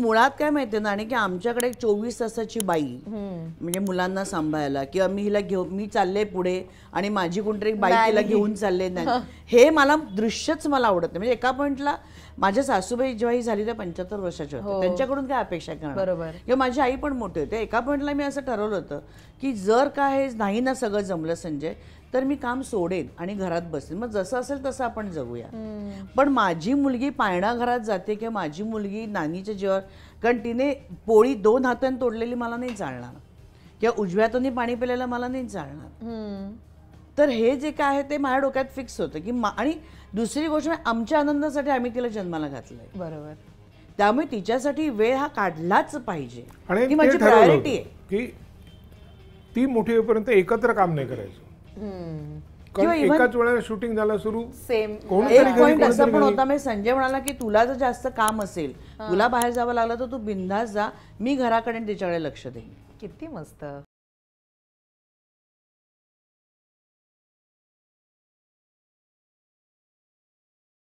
मुळात काय माहितीये ना आणि की आमच्याकडे चोवीस तासाची बाई म्हणजे मुलांना सांभाळायला किंवा मी हिला घेऊ मी चालले पुढे आणि माझी कोणतरी बाई तिला घेऊन चालले नाही हे मला दृश्यच मला आवडत नाही म्हणजे एका पॉईंटला माझ्या सासूबाई जेव्हा ही झाली त्या पंच्याहत्तर वर्षाच्या होत्या हो. त्यांच्याकडून काय अपेक्षा करणार बरोबर किंवा माझी आई पण मोठी होते एका पॉईंटला मी असं ठरवलं होतं की जर का हे नाही ना सगळं जमलं संजय तर मी काम सोडेन आणि घरात बसेन मग जसं असेल तसं आपण जगूया पण माझी मुलगी पायणा घरात जाते किंवा माझी मुलगी नानीच्या जीवावर कारण तिने पोळी दोन हातांनी तोडलेली मला नाही चालणार किंवा उजव्यातून पाणी पिलेलं मला नाही चालणार तर हे जे काय आहे ते माझ्या डोक्यात फिक्स होतं की आणि दुसरी गोष्ट म्हणजे आमच्या आनंदासाठी आम्ही तिला जन्माला घातलंय बरोबर त्यामुळे तिच्यासाठी वेळ हा काढलाच पाहिजे आणि माझी प्रायोरिटी आहे की ती मोठी होईपर्यंत एकत्र काम नाही करायचं एकाच शूटिंग झालं सुरू सेम एक पॉईंट असं पण होता मी संजय म्हणाला की तुला जर जास्त काम असेल तुला बाहेर जावं लागलं तर तू बिंदास जा मी घराकडे तिच्याकडे लक्ष दे किती मस्त